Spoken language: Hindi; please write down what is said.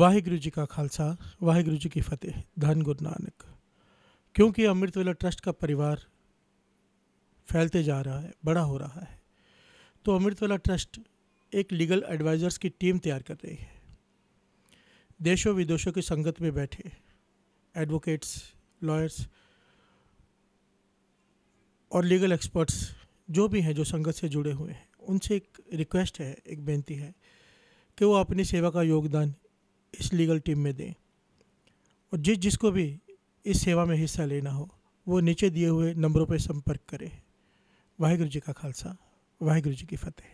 वाहेगुरु जी का खालसा वाहेगुरु जी की फतेह धन गुरु नानक क्योंकि अमृत वेला ट्रस्ट का परिवार फैलते जा रहा है बड़ा हो रहा है तो अमृत वेला ट्रस्ट एक लीगल एडवाइज़र्स की टीम तैयार कर रही है देशों विदेशों की संगत में बैठे एडवोकेट्स लॉयर्स और लीगल एक्सपर्ट्स जो भी हैं जो संगत से जुड़े हुए हैं उनसे एक रिक्वेस्ट है एक बेनती है कि वो अपनी सेवा का योगदान इस लीगल टीम में दें और जिस जिसको भी इस सेवा में हिस्सा लेना हो वो नीचे दिए हुए नंबरों पर संपर्क करें वाहेगुरु जी का खालसा वाहेगुरु जी की फतेह